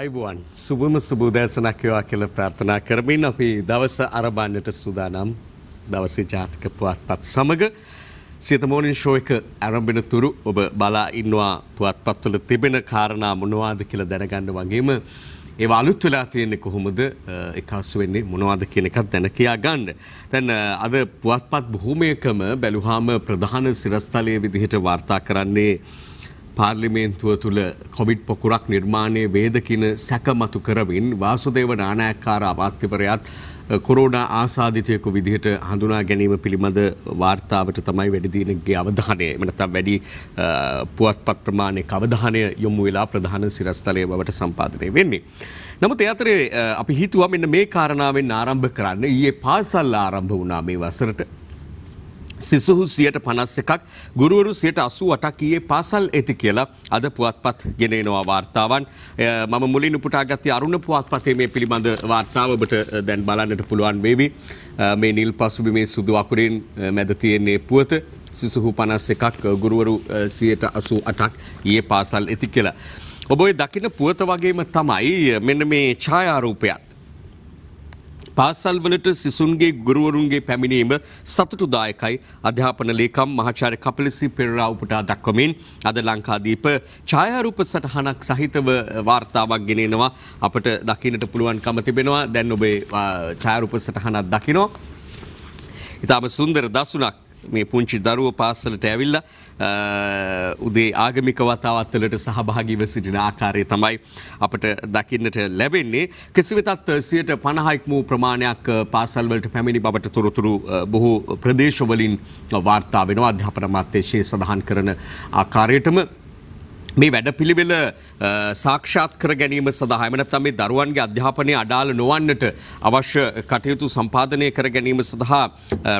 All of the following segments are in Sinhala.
අයිබුවන් සුබම සුබූදෑසනක් වේවා කියලා ප්‍රාර්ථනා කරමින් අපි දවස අරඹන්නට සූදානම් දවසේ ජාතික පුවත්පත් සමග සිත මෝනින් ෂෝ එක ආරම්භන තුරු ඔබ බලා ඉන්නවා පුවත්පත්වල තිබෙන කාරණා මොනවාද කියලා දැනගන්න වගේම ඒව අලුත් වෙලා තියෙන්නේ කොහොමද එකහසු වෙන්නේ මොනවාද කියන එකත් දැන කියා ගන්න. දැන් අද පුවත්පත් භූමියකම බැලුවාම ප්‍රධාන සිරස්තලයේ විදිහට වාර්තා කරන්නේ පාර්ලිමේන්තුව තුළ කොවිඩ් පොකුරක් නිර්මාණය වේදකින සැකමතු කරමින් වාසුදේව නානායක්කාර අමාත්‍යවරයාත් කොරෝනා ආසාධිතයකු විදිහට හඳුනා ගැනීම පිළිබඳ වාර්තාවට තමයි වැඩිදීනගේ අවධානය එමනතම් වැඩි පුවත්පත් ප්‍රමාණය කවධානය යොමු වෙලා ප්‍රධාන සිරස්තලය බවට සම්පාදනය වෙන්නේ. නමුත් එයාතරේ අපි හිතුවා මෙන්න මේ කාරණාවෙන් ආරම්භ කරන්න ඊයේ පාසල් ආරම්භ වුණා මේ වසරට සිසුහු සියට පනස් එකක් ගුරුවරු සියට අසු අටක් ඊයේ පාසල් ඇති කියලා අද පුවත්පත් ගෙනෙනවා වාර්තාවන් මම මුලින් උපුටාගත්තේ අරුණ පුවත්පතේ මේ පිළිබඳ වාර්තාව ඔබට දැන් බලන්නට පුළුවන් වේවි මේ නිල් පසුබිමේ සුදු අකුරින් මැද තියෙන්නේ පුවත සිසුහු පනස් එකක් ගුරුවරු සියට අසු අටක් ඊයේ පාසල් ඇති කියලා ඔබ ඔය දකින පුවත වගේම තමයි මෙන්න මේ ඡායාරූපයක් පාසල් වලට සිසුන්ගේ ගුරුවරුන්ගේ පැමිණීම සතුටුදායකයි අධ්‍යාපන ලේකම් මහාචාර්ය කපිලසි පෙරරා උපුටා දක්වමින් අද ලංකාදීප ඡායාරූප සටහනක් සහිතව වාර්තාවක් ගෙනෙනවා අපට දකින්නට පුළුවන්කම තිබෙනවා දැන් ඔබේ ඡායාරූප සටහනක් දකිනවා ඉතාම සුන්දර දසුනක් මේ පුංචි දරුව පාසලට ඇවිල්ලා උදේ ආගමික වතාවත්වලට සහභාගීව සිටින ආකාරය තමයි අපට දකින්නට ලැබෙන්නේ. කිසිවෙතත් සියයට පණහයික් වූ ප්‍රමාණයක් පාසල්වලට පැමිණි බවට තොරතුරු බොහෝ ප්‍රදේශවලින් වාර්තා වෙනවා අධ්‍යාපන මාත්‍යශයේ සඳහන් කරන ආකාරයටම මේ වැඩ පිළිවෙල සාක්ෂාත් කර ගැනීම සඳහාමන තම මේ දරුවන්ගේ අධ්‍යාපනය අඩාල නොවන්නට අවශ්‍ය කටයුතු සම්පාධනය කර ගැනීම සඳහා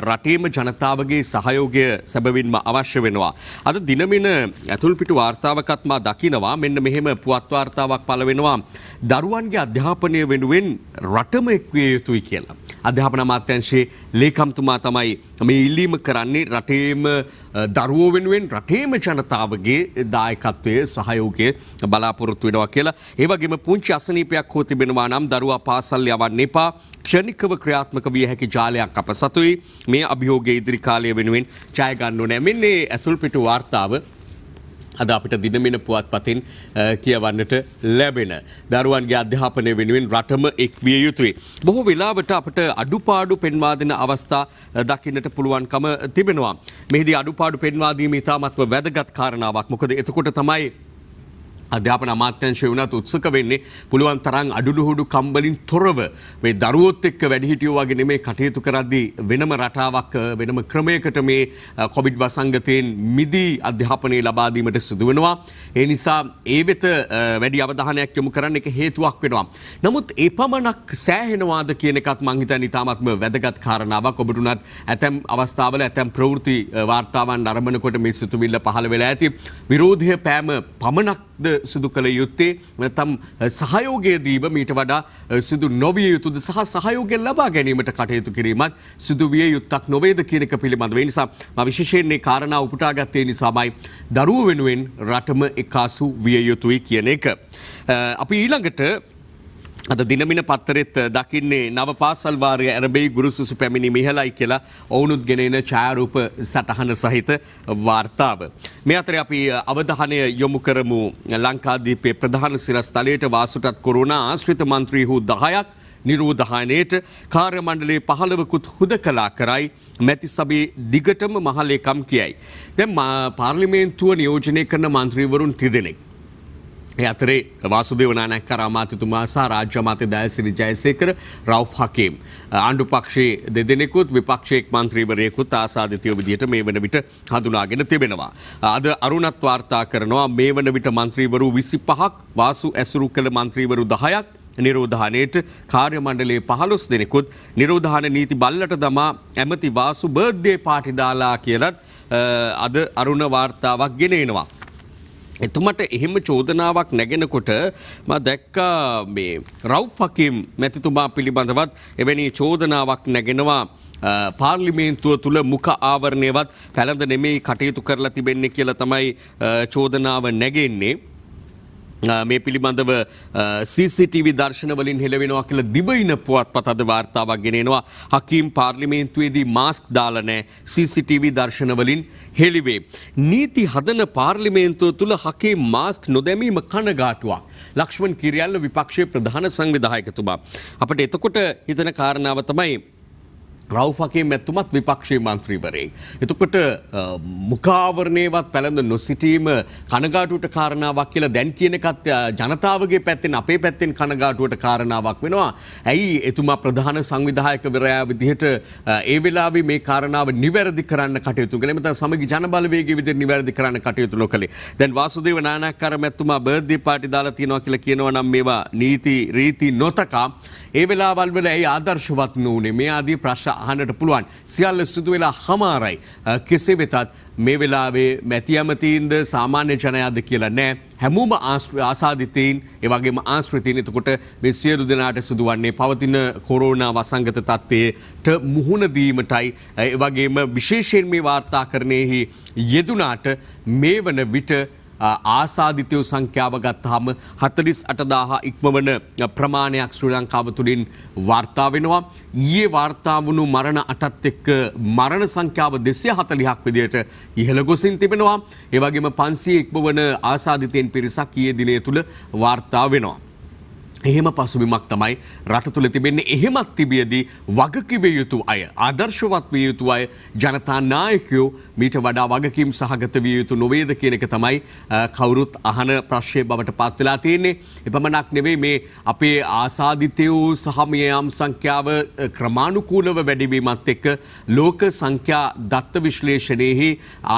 රටේම ජනතාවගේ සහයෝගය සැබවින්ම අවශ්‍ය වෙනවා. අද දිනමින ඇතුල්පිට වාර්තාවකත්මා දකිනවා මෙන්න මෙහෙම පුවත්වාර්තාවක් පලවෙනවා. දරුවන්ගේ අධ්‍යාපනය වෙනුවෙන් රටම එක්විය යුතුයි කියලා. අධ්‍යාපන මාත්‍යංශයේ ලේකම්තුමා තමයි මේ ඉල්ලීම කරන්නේ රටේම දරුවෝ වෙනුවෙන් රටේම ජනතාවගේ දායකත්වය සහයෝගය බලාපොරොත්තු වෙනවා කියලා. ඒ වගේම පුංචි අසනීපයක් හෝ තිබෙනවා නම් දරුවා පාසල් යවන්න එපා. ක්ෂණිකව ක්‍රියාත්මක විය හැකි ජාලයක් අප සතුයි. මේ අභියෝගයේ ඉදිරි කාලය වෙනුවෙන් ජය ගන්න ඕනේ. මෙන්න ඇතුල් පිටු වාර්තාව අද අපිට දිනමින පුවත්පතින් කියවන්නට ලැබෙන. දරුවන්ගේ අධ්‍යාපනය වෙනුවෙන් රටම එක්විය යුතුයි. බොහෝ වෙලාවට අපට අඩුපාඩු පෙන්වා දෙන අවස්ථා දකින්නට පුළුවන්කම තිබෙනවා. මෙහිදී අඩුපාඩු පෙන්වාදීම ඉතාමත්ව වැදගත් කාරණාවක් මොකද එතකොට තමයි අධ්‍යාපන අමාත්‍යංශය වුණත් උත්සුක වෙන්නේ පුළුවන් තරම් අඩුළුහුඩු කම්බලින් තොරව මේ දරුවොත් එක්ක වැඩිහිටියෝ වගේ නෙමේ කටයුතු කරද්දී වෙනම රටාවක් වෙනම ක්‍රමයකට මේ කොවිඩ් වසංගතයෙන් මිදී අධ්‍යාපනය ලබා දීමට සිදු වෙනවා. ඒ නිසා ඒ වෙත වැඩි අවධානයක් යොමු කරන්න එක හේතුවක් වෙනවා. නමුත් ඒ පමණක් සෑහෙනවාද කියන එකත් මං හිතන්නේ ඉතාමත්ම වැදගත් කාරණාවක්. ඔබට උනත් ඇතැම් අවස්ථාවල ඇතැම් ප්‍රවෘත්ති වාර්තාවන් නරඹනකොට මේ සිතුවිල්ල පහළ වෙලා ඇති. විරෝධය පෑම පමණක්ද සිදු කළ යුත්තේ නැත්නම් සහයෝගය දීම මීට වඩා සිදු නොවිය යුතුද සහ සහයෝගය ලබා ගැනීමට කටයුතු කිරීමත් සිදු විය යුත්තක් නොවේද කියන එක පිළිබඳව. ඒ නිසා මම විශේෂයෙන් මේ කාරණා උපුටා ගත්තේ නිසාමයි දරුවෝ වෙනුවෙන් රටම එකාසු විය යුතුයි කියන එක. අපි ඊළඟට අද දිනමින පත්තරෙත් දකින්නේ නව පාසල්වාරය ඇරබෙයි ගුරුසුසු පැමිණි මිහලයි කියලා ඔවුනුත් ගෙනෙන ඡායරූප සටහන සහිත වාර්තාව. මේ අතර අපි අවධානය යොමු කරමු ලංකාදීපේ ප්‍රධාන සිරස්තලයට වාසුටත් කොරුණ ආශ්‍රිත මන්ත්‍රී හු දහයක් නිරූධානයට කාර්යමණ්ඩලේ පහළවකුත් හුද කලා කරයි මැති සබේ දිගටම මහලේකම් කියයි. දැම් පාර්ලිමේන්තුව නියෝජනය කරන මන්ත්‍රීවරුන් තිදෙනෙක්. අතරේ වාසුදේව නානක්කාර අමාත්‍යතුමා සහ රාජ්‍ය අමාත්‍ය දයසිරි ජයසේකර රවුෆ් හකීම් ආණ්ඩු පක්ෂයේ දෙදෙනෙකුත් විපක්ෂයේ මන්ත්‍රීවරයෙකුත් ආසාදිතයෝ විදිහට මේ වන විට හඳුනාගෙන තිබෙනවා. අද අරුණත් වාර්තා කරනවා මේ වන විට මන්ත්‍රීවරු 25ක් වාසු ඇසුරු කළ මන්ත්‍රීවරු 10ක් නිරෝධානයට කාර්යමණ්ඩලේ පහළොස් දෙනෙකුත් නිරෝධාන නීති බල්ලට දමා ඇමති වාසු බර්ධ්දේ පාටිදාලා කියලත් අද අරුණ වාර්තාවක් ගෙනෙනවා. එතුමට එහෙම චෝදනාවක් නැගෙනකොට දැක්කා මේ රෞ්ෆකිම් මැතිතුමා පිළිබඳවත් එවැනි චෝදනාවක් නැගෙනවා පාර්ලිමේන්තුව තුළ මුඛ ආවරණයවත් පැළඳ නෙමෙයි කටයුතු කරලා තිබෙන්නේ කියලා තමයි චෝදනාව නැගෙන්නේ. මේ පිළිබඳව CCTV දර්ශනවලින් හෙළවෙනවා කියලා දිබයින පුවත්පත් අද වාර්තාවක් ගෙනෙනවා. හකීම් පාර්ලිමේන්තුවේදී මාස්ක් දාලා නැහැ CCTV දර්ශනවලින් හෙළිවේ. නීති හදන පාර්ලිමේන්තුව තුල හකීම් මාස්ක් නොදැමීම කනගාටුවක්. ලක්ෂ්මන් කිරියල්ල විපක්ෂයේ ප්‍රධාන සංවිධායකතුමා. අපිට එතකොට හිතන කාරණාව තමයි රව් ෆකීම් ඇතුමත් විපක්ෂී මන්ත්‍රීවරයෙක්. එතකොට මුඛාවරණයවත් පැළඳ නොසිටීම කනගාටුවට කාරණාවක් කියලා දැන් කියන එකත් ජනතාවගේ පැත්තෙන් අපේ පැත්තෙන් කනගාටුවට කාරණාවක් වෙනවා. ඇයි එතුමා ප්‍රධාන සංවිධායක වරයා විදිහට ඒ වෙලාවේ මේ කාරණාව නිවැරදි කරන්න කටයුතු කළේ නැත්නම් සමගි ජනබලවේගයේ විදිහට නිවැරදි කරන්න කටයුතු නොකළේ. දැන් වාසුදේව නානාකාර මැතිතුමා බර්ත්ඩේ පාටි දාලා තියෙනවා කියලා කියනවා නම් මේවා නීති රීති නොතකා ඒ වෙලාවල් වල ඇයි ආදර්ශවත් නොවුනේ මේ ආදී ප්‍රශ්න අහන්නට පුළුවන්. සියල්ල සිදු වෙලා හමාරයි. කෙසේ වෙතත් මේ වෙලාවේ මැති ඇමතීන්ද සාමාන්‍ය ජනයාද කියලා නෑ. හැමෝම ආසාධිතීන් ඒවගේම ආශ්‍රතිීන් එතකොට මේ සියලු දෙනාට සිදුවන්නේ පවතින කොරෝනා වසංගත තත්ත්වයට මුහුණදීමටයි ඒවගේම විශේෂයෙන් මේ වාර්තා කරණයෙහි යෙදුනාට මේ වන විට ආසාධිතයෝ සංඛ්‍යාව ගත්තාම 48000 ඉක්මවන ප්‍රමාණයක් ශ්‍රී ලංකාව තුළින් වාර්තා වෙනවා. ඊයේ වාර්තා වුණු මරණ අටත් එක්ක මරණ සංඛ්‍යාව 240ක් විදිහට ඉහළ ගොසින් තිබෙනවා. ඒ වගේම 500 ඉක්මවන ආසාධිතයන් පිරිසක් ඊයේ දිනය තුළ වාර්තා වෙනවා. එහෙම පසුබිමක් තමයි රට තුළ තිබෙන්නේ එහෙමත් තිබියදී වගකිව යුතු අය ආදර්ශවත් විය යුතු අය ජනතා නායකයෝ මීට වඩා වගකීම් සහගත විය යුතු නොවේද කියන එක තමයි කවුරුත් අහන ප්‍රශ්නය බවට පත් වෙලා තියෙන්නේ. එපමණක් නෙවෙයි මේ අපේ ආසාදිතය වූ සහමයම් සංඛ්‍යාව ක්‍රමානුකූලව වැඩිවීමත් එක්ක ලෝක සංඛ්‍යා දත්ත විශ්ලේෂණයෙහි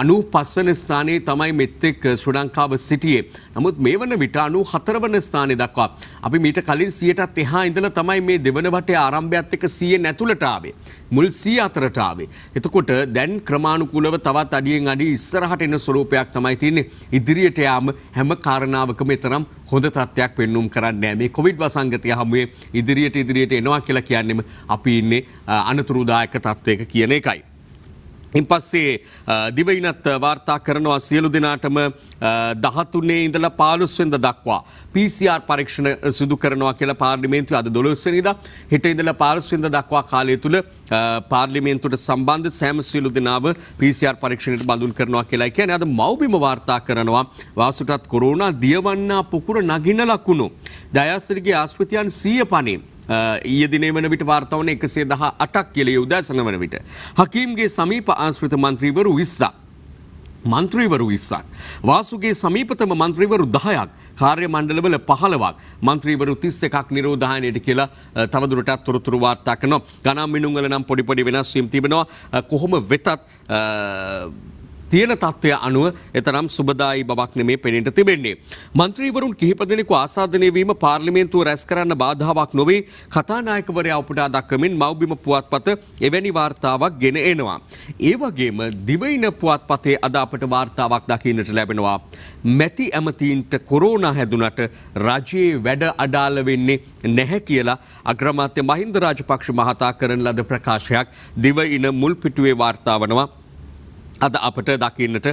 95 ස්ථානයේ තමයි මෙතෙක් ශ්‍රී ලංකාව සිටියේ. නමුත් මේ වන විට 94 වන ස්ථානයේ දක්වා අපි මීට කලින් සියටත් එහා ඉඳලා තමයි මේ දෙවන වටේ ආරම්භයත් එක්ක 100 නැතුලට ආවේ. මුල් 104ට ආවේ. එතකොට දැන් ක්‍රමානුකූලව තවත් අඩියෙන් අඩිය ඉස්සරහට එන ස්වරූපයක් තමයි තියෙන්නේ. ඉදිරියට යාම හැම කාරණාවකම තරම් හොඳ තත්ත්වයක් පෙන්වුම් කරන්නේ මේ කොවිඩ් වසංගතය හමුවේ ඉදිරියට ඉදිරියට එනවා කියලා කියන්නෙම අපි ඉන්නේ අනතුරුදායක තත්ත්වයක කියන එකයි. ඉන් පස්සේ දිවයිනත් වාර්තා කරනවා සියලු දෙනාටම දහතුනේ ඉඳලා පාලුස්වෙන්ද දක්වා. PCR පරීක්ෂණ සිදු කරනවා කියලා පාර්ලිමේන්තුව අද දොළොස්වනිද හිට ඉඳලා පාලුස්වෙන්ද දක්වා කාලය තුළ පාර්ලිමේන්තුට සම්බන්ධ සෑම සියලු දෙනාව PCR පරීක්ෂණයට බඳුන් කරනවා කියලා කියන්නේ අද මව්බිම වාර්තා කරනවා වාසුටත් කොරෝනා දියවන්නා පුකුර නගින ලකුණු. දයාසිරිගේ ආශ්‍රිතයන් සිය පනේ ඊය දිනේ වන විට වාර්තාවන එකසේ දහ අටක් කියලේ උදෑසන වන විට. හකීම්ගේ සමීප ආශ්‍රිත මන්ත්‍රීවරු විස්සක්. මන්ත්‍රීවරු විස්සක්. වාසුගේ සමීපතම මන්ත්‍රීවරු දහයක් කාර්ය මණ්ඩලවල පහලවක් මන්ත්‍රීවරු තිස්ස එකක් නිරෝධානයට කියලා තවදුරටත් තොරතුරු වාර්තාකනො ගනම් මිනුන්වල නම් පොඩිපඩි වෙනස්වීම් තිබෙනවා කොහොම වෙතත් තියෙන තත්ත්වය අනුව එතරම් සුබදායි බවක් නෙමේ පෙනෙන්ට තිබෙන්නේ. මන්ත්‍රීවරුන් කිහිප දෙනෙකු ආසාධනය වීම පාර්ලිමේන්තුව රැස් කරන්න බාධාවක් නොවේ කතානායකවරයා උපුටා දක්වමින් මව්බිම පුවත්පත එවැනි වාර්තාවක් ගෙන එනවා. ඒ වගේම දිවයින පුවත්පතේ අද අපට වාර්තාවක් දකින්නට ලැබෙනවා. මැති ඇමතීන්ට කොරෝනා හැදුනට රජයේ වැඩ අඩාල වෙන්නේ නැහැ කියලා අග්‍රමාත්‍ය මහින්ද රාජපක්ෂ මහතා කරන ලද ප්‍රකාශයක් දිවයින මුල් පිටුවේ වාර්තාවනවා අද අපට දකින්නට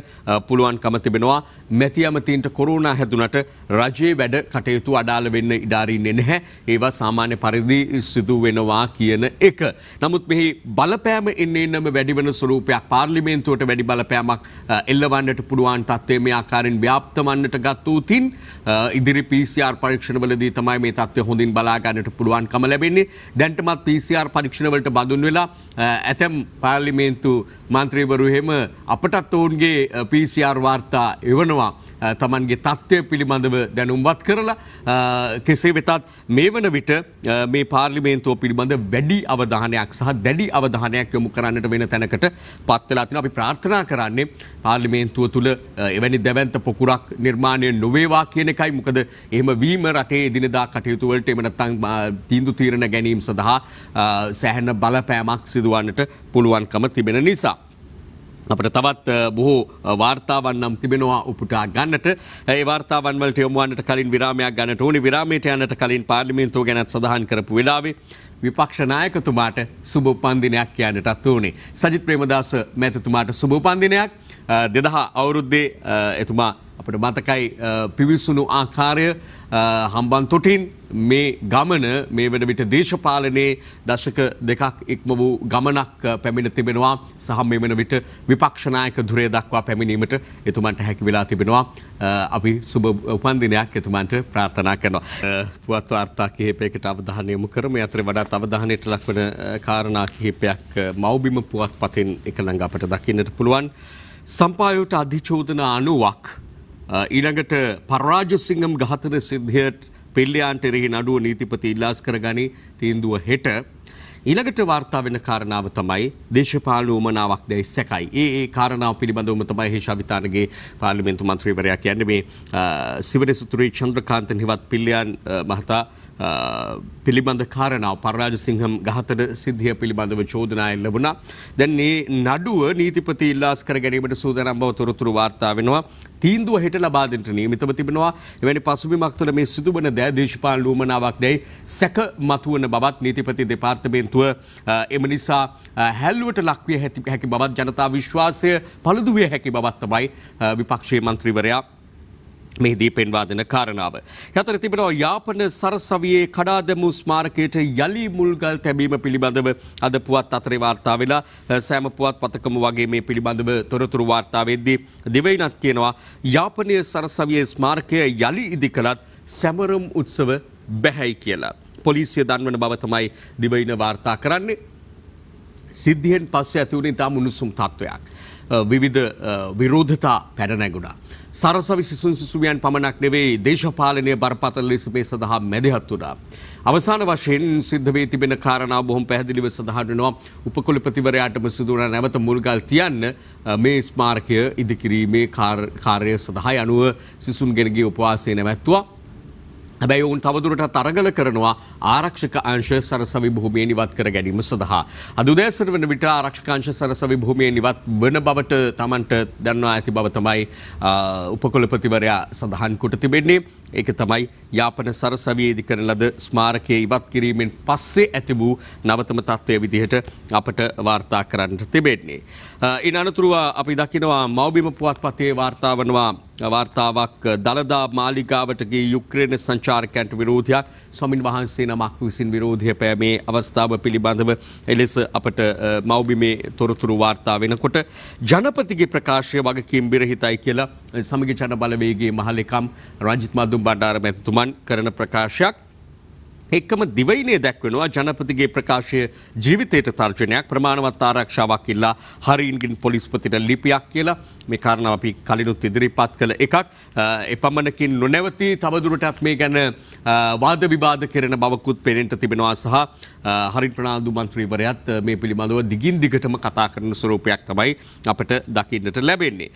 පුළුවන්කම තිබෙනවා මැති අමතීන්ට කොරුණා හැදුනට රජයේ වැඩ කටයුතු අඩාල වෙන්න ඉඩාරින්නේ නැහැ ඒවා සාමාන්‍ය පරිදි සිදු වෙනවා කියන එක. නමුත් මෙහි බලපෑම එන්නේ එන්නම වැඩි වෙන ස්වරූපයක් පාර්ලිමේන්තුවට වැඩි බලපෑමක් එල්ලවන්නට පුළුවන් තත්ත්වය මේ ආකාරයෙන් ව්‍යාප්ත වන්නට ගත් උතින් ඉදිරි PCR පරීක්ෂණවලදී තමයි මේ තත්ත්වය හොඳින් බලා ගන්නට පුළුවන්කම ලැබෙන්නේ. දැන්ටමත් PCR පරීක්ෂණවලට බඳුන් වෙලා ඇතැම් පාර්ලිමේන්තු මන්ත්‍රීවරු එහෙම අපටත් ඔවුන්ගේ පිසිR වාර්තා එවනවා. තමන්ගේ තත්ත්වය පිළිබඳව දැනුම්වත් කරලා කෙසේ වෙතත් මේ වන විට මේ පාර්ලිමේන්තුව පිළිබඳ වැඩි අවධානයක් සහ දැඩි අවධානයක් යොමු කරන්නට වෙන තැනකට පත්වෙලා තින අපි ප්‍රාර්ථනා කරන්නේ පාර්ලිමේන්තුව තුළ එවැනි දැවන්ත පොකුරක් නිර්මාණය නොවේවා කියන එකයි මොකද එහෙම වීම රටේ දිනදා කටයුතුවලට එමනත්තං තීන්දු තීරණ ගැනීම සඳහා සැහැන බලපෑමක් සිදුවන්නට පුළුවන්කම තිබෙන නිසා. අපට තවත් බොහෝ වාර්තාවන්නම් තිබෙනවා උපුටා ගන්නට ඒ වාර්තාවන්වලට යොමුවන්නට කලින් විරාමයක් ගන්නට ඕනි විරාමයට යන්නට කලින් පාර්ලිමේන්තුව ගැනත් සඳහන් කරපු වෙලාවේ විපක්ෂ නායකතුමාට සුබ උපන්දිනයක් කියන්නටත් ඕනේ. සජිත් ප්‍රේමදාස මැතිතුමාට සුබ උපන්දිනයක් දෙදහා අවුරුද්දේ එතුමා අපට මතකයි පිවිසුණු ආකාරය හම්බන් තොටින් මේ ගමන මේ වන විට දේශපාලනයේ දශක දෙකක් ඉක්ම වූ ගමනක් පැමිණ තිබෙනවා සහ මේ වන විට විපක්ෂනායක දුරේ දක්වා පැමිණීමට එතුමන්ට හැකි වෙලා තිබෙනවා අපි සුබ උපන්දිනයක් එතුමන්ට ප්‍රාර්ථනා කරනවා. පුවත් වාර්තා කිහිපයකට අවධානය යොමු කරමු. අතර වඩාත් අවධානයට ලක්වන කාරණා කිහිපයක් මෞබිම පුවත් පතෙන් එකළඟ අපට දකින්නට පුළුවන්. සම්පායෝට අධිචෝදන අනුවක් ඊළඟට පරාජුසිංහම් ඝාතන සිද්ධියට පෙල්ලයාන්ට එරෙහි නඩුව නීතිපති ඉල්ලාස් කරගනි තීන්දුව හෙට. ඊළඟට වාර්තා වෙන කාරණාව තමයි දේශපාලන උමනාවක් දැයි සැකයි. ඒ ඒ කාරණාව පිළිබඳවම තමයි හේෂාවිතානගේ පාර්ලිමේන්තු මන්ත්‍රීවරයා කියන්නේ මේ සිවනසුතුරි චන්ද්‍රකාන්ත නිවත් පිල්ලයන් මහතා පිළිබඳ කාරණාව පරාජ සිංහම් ගහතට සිද්ධිය පිළිබඳව චෝදනාය ලැබුණා. දැන් මේ නඩුව නීතිපති ඉල්ලාස් කර ගැනීමට සූදානම් බව තොරතුරු වාර්තා වෙනවා. තීන්දුව හෙට ලබා දෙන්නට නියමිතව තිබෙනවා. එවැනි පසුබිමක් තුළ මේ සිදුවන දෑ දේශපාලන ලුමනාවක් දැයි සැක මතුවන බවත් නීතිපති දෙපාර්තමේන්තුව එම නිසා හැල්ලුවට ලක්විය හැකි බවත් ජනතා විශ්වාසය පළුදු විය හැකි බවත් තමයි විපක්ෂයේ මන්ත්‍රීවරයා මෙහිදී පෙන්වා දෙන කාරණාව. යතර තිබෙනවා යාපන සරසවියේ කඩාදමු ස්මාරකයට යළි මුල්ගල් තැබීම පිළිබඳව අද පුවත් අතරේ වාර්තා වෙලා සෑම පුවත් පතකම වගේ මේ පිළිබඳව තොරතුරු වාර්තා වෙද්දී දිවයිනත් කියනවා යාපනයේ සරසවියේ ස්මාරකය යළි ඉදි කළත් සැමරම් උත්සව බැහැයි කියලා. පොලිසිය දන්වන බව තමයි දිවයින වාර්තා කරන්නේ. සිද්ධියෙන් පස්සේ ඇති වුණේ ඉතාම උණුසුම් තත්වයක්. විවිධ විරෝධතා පැන නැගුණා. සරසවි සිසුන් සිසුවියන් පමණක් නෙවෙයි දේශපාලනය බරපතල ලෙස මේ සඳහා මැදිහත් වුණා. අවසාන වශයෙන් සිද්ධ වී තිබෙන කාරණා බොහොම පැහැදිලිව සඳහන් වෙනවා. උපකුලපතිවරයාටම සිදු වුණා නැවත මුල්ගල් තියන්න මේ ස්මාරකය ඉදිකිරීමේ කාර්යය සඳහා අනුව සිසුන්ගෙනගේ උපවාසය නැවැත්තුවා. හැබැයි ඔවුන් තවදුරටත් අරගල කරනවා ආරක්ෂක අංශය සරසවි භූමිය නිවත් කර ගැනීම සඳහා. අද උදෑසන වන විට ආරක්ෂක අංශ සරසවි භූමිය නිවත් වන බවට Tamanට දන්වා ඇති බව තමයි උපකුලපතිවරයා සඳහන් කොට තිබෙන්නේ. ඒක තමයි යාපන සරසවියේදී කරන ලද ස්මාරකයේ ඉවත් කිරීමෙන් පස්සේ ඇති වූ නවතම තත්ත්වය විදිහට අපට වාර්තා කරන්නට තිබෙන්නේ. ඉන් අනතුරුව අපි දකිනවා මව්බිම පුවත්පතේ වාර්තා වනවා වාර්තාවක් දළදා මාලිගාවටගේ යුක්්‍රේණ සංචාරකැන්ට විරෝධයක් ස්වමින් වහන්සේ නමක් විසින් විරෝධය පෑ මේ අවස්ථාව පිළිබඳව එලෙස අපට මෞබිමේ තොරතුරු වාර්තා වෙනකොට ජනපතිගේ ප්‍රකාශය වගකින් බිරහිතයි කියලා සමග ජන බලවේගේ මහලෙකම් රජිත් මදුම් බණ්ඩාර මැතිතුමන් කරන ප්‍රකාශයක් එක්කම දිවයිනේ දැක්වෙනවා ජනපතිගේ ප්‍රකාශය ජීවිතයට තර්ජනයක් ප්‍රමාණවත් ආරක්ෂාවක් ඉල්ලා හරීන්ගින් පොලිස්පතිට ලිපියක් කියලා මේ කාරණාව අපි කලිනුත් ඉදිරිපත් කළ එකක් එපමණකින් නොනැවති තවදුරටත් මේ ගැන වාද විවාද කරන බවකුත් පෙනෙන්ට තිබෙනවා සහ හරි ප්‍රනාාදු මන්ත්‍රීවරයත් මේ පිළිබඳව දිගින් දිගටම කතා කරන ස්වරූපයක් තමයි අපට දකින්නට ලැබෙන්නේ.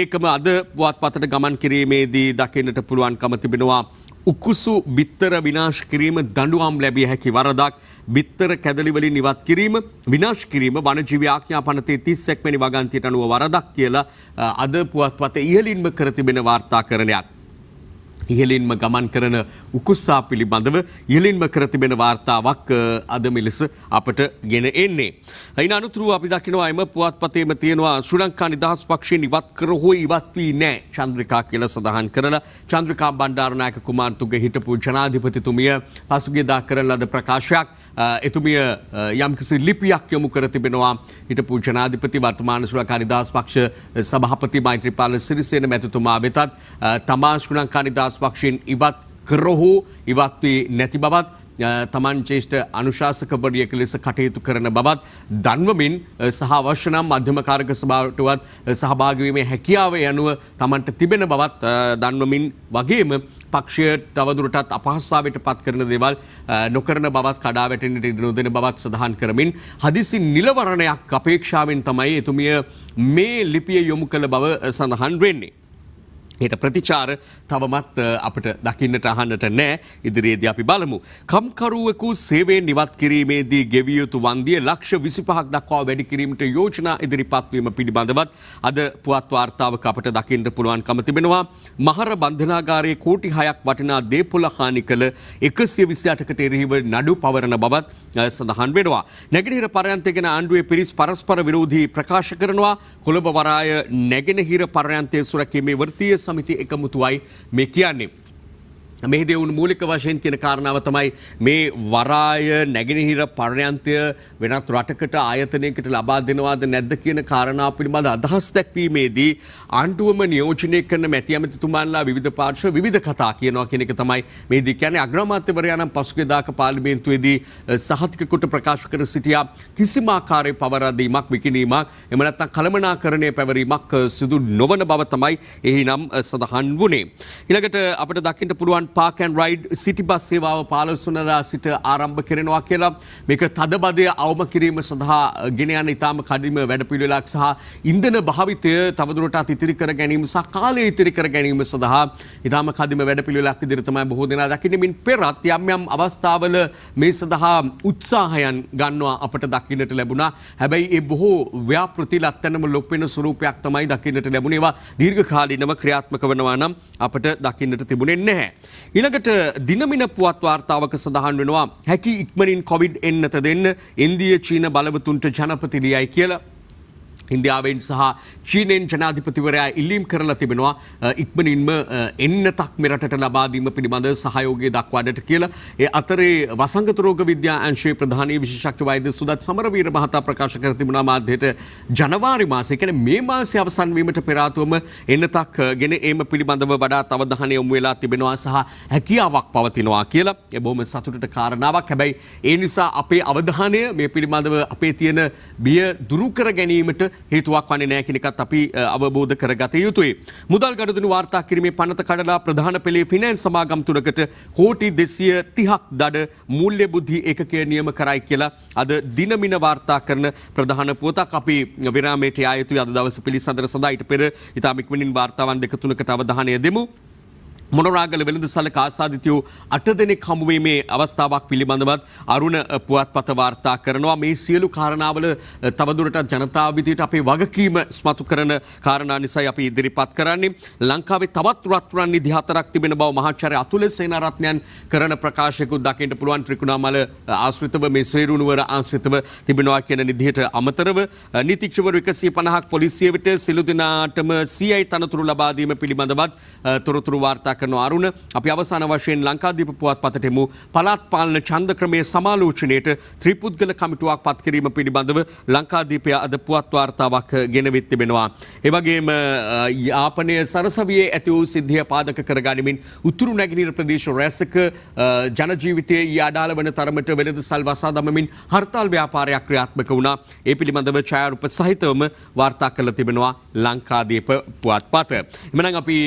ඒකම අද පුවත් පතට ගමන් කිරීමේදී දකින්නට පුළුවන්කම තිබෙනවා උකුසු බිත්තර විනාශ කිරීම දඬුවම් ලැබිය හැකි වරදක් බිත්තර කැදලිවලින් ඉවත් කිරීම විනාශ කිරීම වනජීව ආඥා පනතේ 31 වෙනි වගන්තියට අනුව වරදක් කියලා අද පුවත්පතේ ඉහළින්ම කර තිබෙන වාර්තාකරණයක්. ඉහලින්ම ගමන් කරන උකුස්සා පිළිබඳව ඉහලින්ම කර තිබෙන වාර්තාවක් අද මෙලෙස අපට ගෙන එන්නේ. අයින අනුතුරුව අපි දකිනවා එම පුවත්පතේම තියෙනවා ශ්‍රලංකා නිදහස් පක්ෂයෙන් ඉවත් කර හෝ ඉවත් වී නෑ චන්ද්‍රිකා කියලා සඳහන් කරලා චන්ද්‍රිකා බණ්ඩාරනායක කුමාරතුගේ හිටපු ජනාධිපතිතුමිය පසුගියදා කරන ලද ප්‍රකාශයක් එතුමිය යම්කිසි ලිපියක් යොමු කර තිබෙනවා හිටපු ජනාධිපති වර්තමාන ශ්‍රලංකා නිදහස් පක්ෂ සභාපති මෛත්‍රීපාල සිරිසේන මැතිතුමා වෙතත් තමා ශ්‍රලංකා නිදහස් කොටස් පක්ෂයෙන් ඉවත් කරොහු ඉවත්වී නැති බවත් තමන් චේෂ්ට අනුශාසකවරියක ලෙස කටයුතු කරන බවත් දන්වමින් සහ අවශ්‍ය නම් මධ්‍යමකාරක සභාවටවත් සහභාගීවීමේ හැකියාව යනුව තමන්ට තිබෙන බවත් දන්වමින් වගේම පක්ෂය තවදුරටත් අපහසුතාවයට පත් කරන දේවල් නොකරන බවත් කඩාවැටෙන්නට ඉඩ නොදෙන බවත් සඳහන් කරමින් හදිසි නිලවරණයක් අපේක්ෂාවෙන් තමයි එතුමිය මේ ලිපිය යොමු කළ බව සඳහන් වෙන්නේ. එයට ප්‍රතිචාර තවමත් අපට දකින්නට අහන්නට නෑ ඉදිරියේදී අපි බලමු. කම්කරුවෙකු සේවයෙන් නිවත් කිරීමේදී ගෙවිය යුතු වන්දිය ලක්ෂ 25ක් දක්වා වැඩි කිරීමට යෝජනා ඉදිරිපත් වීම පිළිබඳවත් අද පුවත් වාර්තාවක අපට දකින්න පුළුවන්කම තිබෙනවා. මහර බන්ධනාගාරයේ කෝටි 6ක් වටිනා දේපොළ හානි කළ 128කට එරෙහිව නඩු පවරන බවත් සඳහන් වෙනවා. නැගෙනහිර පරයන්තය ගැන ආණ්ඩුවේ පිරිස් පරස්පර විරෝධී ප්‍රකාශ කරනවා. කොළඹ වරාය නැගෙනහිර පරයන්තය සුරැකීමේ වෘත්තීය සමිති එකමුතුවයි මේ කියන්නේ. මෙහිදී උන් මූලික වශයෙන් කියන කාරණාව තමයි මේ වරාය නැගෙනහිර පර්යන්තය වෙනත් රටකට ආයතනයකට ලබා දෙනවාද නැද්ද කියන කාරණාව පිළිබඳ අදහස් දැක්වීමේදී ආණ්ඩුවම නියෝජනය කරන මැති ඇමතිතුමාන්ලා විවිධ පාර්ශ්ව විවිධ කතා කියනවා කියන එක තමයි මේදී කියන්නේ අග්‍රාමාත්‍යවරයා නම් පසුගියදාක පාර්ලිමේන්තුවේදී සහතික කොට ප්‍රකාශ කර සිටියා කිසිම ආකාරයේ පවරා දීමක් විකිණීමක් එහෙම නැත්නම් කළමනාකරණය පැවරීමක් සිදු නොවන බව තමයි එහිනම් සඳහන් වුණේ ඊළඟට අපිට දකින්න පුළුවන් පාකන් රයිඩ් සිටි බස් සේවාව පාලසුනදා සිට ආරම්භ කරනවා කියලා මේක තදබදය අවම කිරීම සඳහා ගෙන යන ඉතාම කඩිම වැඩපිළිවෙලක් සහ ඉන්ධන භාවිතය තවදුරටත් ඉතිරි කර ගැනීම සහ කාලය ඉතිරි කර ගැනීම සඳහා ඉතාම කදිම වැඩපිළිවෙලක් ඉදිරියට තමයි බොහෝ දෙනා දකින්නේ මින් පෙරත් යම් යම් අවස්ථාවල මේ සඳහා උත්සාහයන් ගන්නවා අපට දකින්නට ලැබුණා හැබැයි ඒ බොහෝ ව්‍යාපෘති ලත්තනම ලොප් වෙන ස්වරූපයක් තමයි දකින්නට ලැබුණේ ඒවා දීර්ඝ කාලීනව ක්‍රියාත්මක වෙනවා නම් අපට දකින්නට තිබුණේ නැහැ ඊළඟට දිනමින පුවත් වාර්තාවක සඳහන් වෙනවා හැකි ඉක්මනින් කොවිඩ් එන්නත දෙන්න ඉන්දිය චීන බලවතුන්ට ජනපති ලියයි කියලා ඉන්දියාවෙන් සහ චීනෙන් ජනාධිපතිවරයා ඉල්ලීම් කරලා තිබෙනවා ඉක්මනින්ම එන්නතක් මෙරටට ලබාදීම පිළිබඳ සහයෝගය දක්වාඩට කියලා. ඒ අතරේ වසංගතරෝග විද්‍යා අංශයේ ප්‍රධානී විශේෂඥ වෛද්‍ය සුදත් සමරවීර මහතා ප්‍රකාශ කර තිබුණා මාධ්‍යයට ජනවාරි මාසයේ කියන්නේ මේ මාසයේ අවසන් වීමට පෙර ආතුවම එන්නතක් ගෙන ඒම පිළිබඳව වඩාත් අවධානය යොමු වෙලා තිබෙනවා සහ හැකියාවක් පවතිනවා කියලා. ඒ බොහොම සතුටට කාරණාවක්. හැබැයි ඒ නිසා අපේ අවධානය මේ පිළිබඳව අපේ තියෙන බිය දුරු කර ගැනීමට හේතුවක් වන්නේ නෑ කෙනෙකත් අපි අවබෝධ කරගත යුතුයි. මුදල් ගඩදුනු වාර්තා කිරීමේ පනත කඩලා ප්‍රධාන පෙළේ ෆිනෑන්ස් සමාගම් තුනකට කෝටි දෙසිය තිහක් දඩ මුල්්‍ය බුද්ධි එකකය නියම කරයි කියලා අද දිනමින වාර්තා කරන ප්‍රධාන පුවතක් අපි විරාමේට ආයතු අද දවස පිළිසඳර සඳහා ඊට පෙර ඉතාමික්මනින් වාර්තාවන් දෙක තුනකට අවධානය දෙමු. මොනරාගල වෙළඳසලක ආසාධිතයෝ අට දෙනෙක් හමුවීමේ අවස්ථාවක් පිළිබඳවත් අරුණ පුවත්පත වාර්තා කරනවා මේ සියලු කාරණාවල තවදුරටත් ජනතාව විදියට අපේ වගකීම ස්මතු කරන කාරණා නිසායි අපි ඉදිරිපත් කරන්නේ ලංකාවේ තවත් රත්රන් නිදි හතරක් තිබෙන බව මහාචාර්ය අතුල සේනාරත්නයන් කරන ප්‍රකාශයකුත් දකින්න පුළුවන් ත්‍රිකුණාමල ආශ්‍රිතව මේ සේරුණුවර ආශ්‍රිතව තිබෙනවා කියන නිදියට අමතරව නීතික්ෂවරු 150ක් පොලිසිය වෙත සිළු දිනාටම CI තනතුරු ලබා දීම පිළිබඳවත් තොරතුරු වාර්තා කරන අරුණ අපි අවසාන වශයෙන් ලංකාදීප පුවත්පතට එමු පළාත් පාලන ඡන්ද ක්‍රමයේ සමාලෝචනයේට ත්‍රිපුද්ගල කමිටුවක් පත් කිරීම පිළිබඳව ලංකාදීපය අද පුවත් වාර්තාවක් ගෙනවිත් තිබෙනවා. ඒ වගේම යාපනයේ සරසවියේ ඇති වූ සිද්ධිය පාදක කරගනිමින් උතුරු නැගෙනහිර ප්‍රදේශ රැසක ජනජීවිතයේ ඊඩාල වන තරමට වෙළඳසල් වසා දමමින් හර්තාල් ව්‍යාපාරයක් ක්‍රියාත්මක වුණා. ඒ පිළිබඳව ඡායාරූප සහිතවම වාර්තා කරලා තිබෙනවා ලංකාදීප පුවත්පත. එමනම් අපි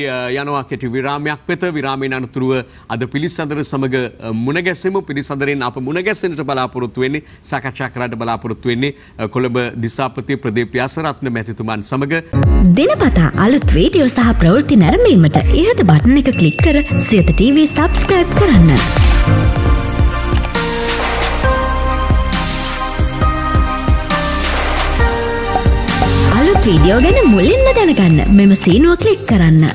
යනවා කෙටි විරාමයක්. දිනයක් වෙත විරාමයෙන් අනතුරුව අද පිළිසඳර සමග මුණගැසෙමු පිළිසඳරෙන් අප මුණගැසෙන්නට බලාපොරොත්තු වෙන්නේ සාකච්ඡා කරන්න බලාපොරොත්තු වෙන්නේ කොළඹ දිසාපති ප්‍රදීප් යාසරත්න මැතිතුමන් සමග දිනපතා අලුත් වීඩියෝ සහ ප්‍රවෘත්ති නැරඹීමට ඉහත බටන් එක ක්ලික් කර සියත TV subscribe කරන්න. අලුත් වීඩියෝ ගැන මුලින්ම දැනගන්න මෙම සීනුව කලික් කරන්න.